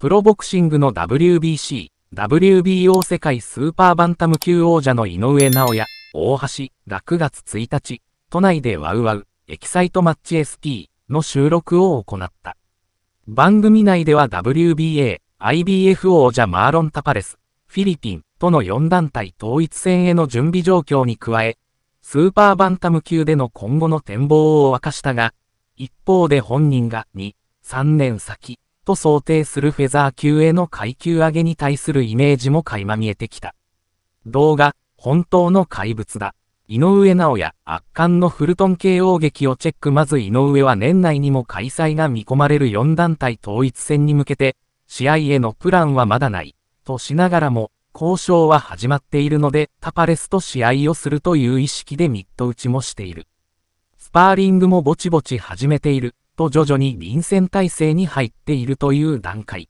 プロボクシングの WBC、WBO 世界スーパーバンタム級王者の井上直也、大橋、が9月1日、都内でワウワウ、エキサイトマッチ s p の収録を行った。番組内では WBA、IBF 王者マーロン・タパレス、フィリピンとの4団体統一戦への準備状況に加え、スーパーバンタム級での今後の展望を明かしたが、一方で本人が2、3年先、と想定するフェザー級への階級上げに対するイメージも垣間見えてきた。動画、本当の怪物だ。井上直也、圧巻のフルトン慶応劇をチェックまず井上は年内にも開催が見込まれる4団体統一戦に向けて、試合へのプランはまだない、としながらも、交渉は始まっているので、タパレスと試合をするという意識でミット打ちもしている。スパーリングもぼちぼち始めている。と徐々に臨戦態勢に入っているという段階。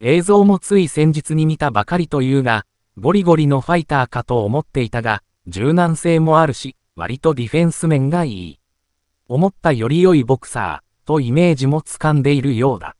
映像もつい先日に見たばかりというが、ゴリゴリのファイターかと思っていたが、柔軟性もあるし、割とディフェンス面がいい。思ったより良いボクサー、とイメージもつかんでいるようだ。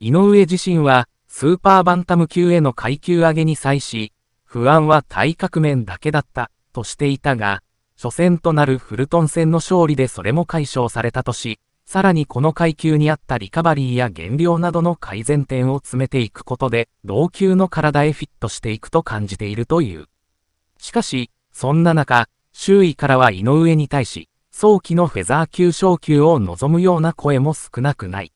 井上自身は、スーパーバンタム級への階級上げに際し、不安は体格面だけだった、としていたが、初戦となるフルトン戦の勝利でそれも解消されたとし、さらにこの階級にあったリカバリーや減量などの改善点を詰めていくことで、老朽の体へフィットしていくと感じているという。しかし、そんな中、周囲からは井上に対し、早期のフェザー級昇級を望むような声も少なくない。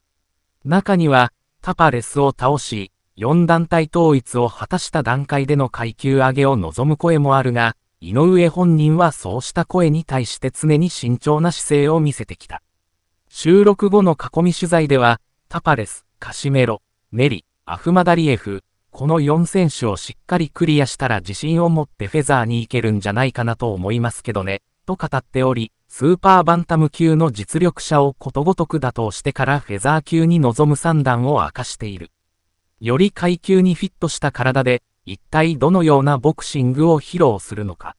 中には、タパレスを倒し、4団体統一を果たした段階での階級上げを望む声もあるが、井上本人はそうした声に対して常に慎重な姿勢を見せてきた。収録後の囲み取材では、タパレス、カシメロ、メリ、アフマダリエフ、この4選手をしっかりクリアしたら自信を持ってフェザーに行けるんじゃないかなと思いますけどね、と語っており、スーパーバンタム級の実力者をことごとく打倒してからフェザー級に臨む三段を明かしている。より階級にフィットした体で、一体どのようなボクシングを披露するのか。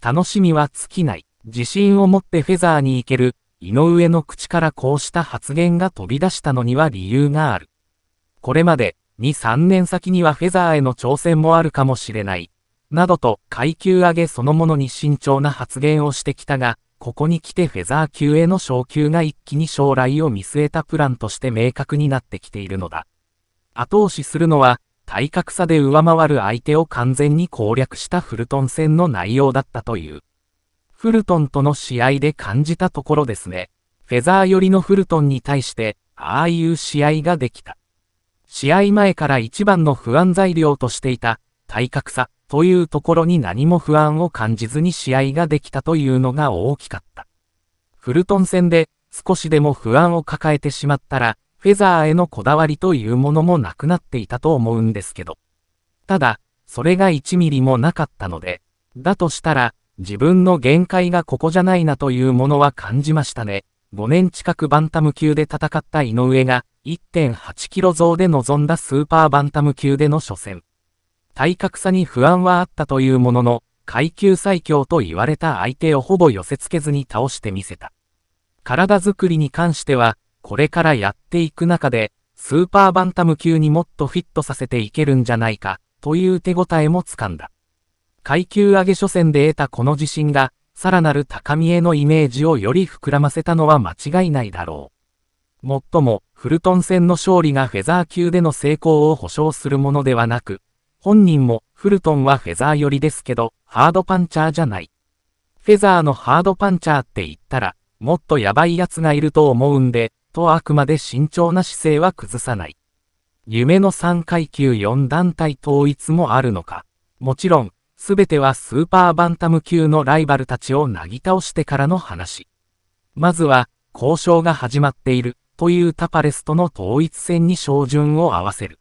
楽しみは尽きない。自信を持ってフェザーに行ける、井上の口からこうした発言が飛び出したのには理由がある。これまで、2、3年先にはフェザーへの挑戦もあるかもしれない。などと階級上げそのものに慎重な発言をしてきたが、ここに来てフェザー級への昇級が一気に将来を見据えたプランとして明確になってきているのだ。後押しするのは、体格差で上回る相手を完全に攻略したフルトン戦の内容だったという。フルトンとの試合で感じたところですね。フェザー寄りのフルトンに対して、ああいう試合ができた。試合前から一番の不安材料としていた、体格差というところに何も不安を感じずに試合ができたというのが大きかった。フルトン戦で少しでも不安を抱えてしまったら、フェザーへのこだわりというものもなくなっていたと思うんですけど。ただ、それが1ミリもなかったので、だとしたら、自分の限界がここじゃないなというものは感じましたね。5年近くバンタム級で戦った井上が、1.8キロ増で臨んだスーパーバンタム級での初戦。体格差に不安はあったというものの、階級最強と言われた相手をほぼ寄せ付けずに倒してみせた。体づくりに関しては、これからやっていく中で、スーパーバンタム級にもっとフィットさせていけるんじゃないか、という手応えもつかんだ。階級上げ初戦で得たこの自信が、さらなる高みへのイメージをより膨らませたのは間違いないだろう。もっとも、フルトン戦の勝利がフェザー級での成功を保証するものではなく、本人もフルトンはフェザー寄りですけど、ハードパンチャーじゃない。フェザーのハードパンチャーって言ったら、もっとやばい奴がいると思うんで、とあくまで慎重な姿勢は崩さない。夢の3階級4団体統一もあるのか。もちろん、すべてはスーパーバンタム級のライバルたちをなぎ倒してからの話。まずは、交渉が始まっているというタパレスとの統一戦に照準を合わせる。